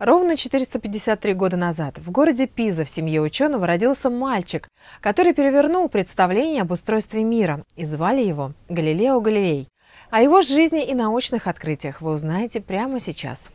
Ровно 453 года назад в городе Пиза в семье ученого родился мальчик, который перевернул представление об устройстве мира и звали его Галилео Галилей. О его жизни и научных открытиях вы узнаете прямо сейчас.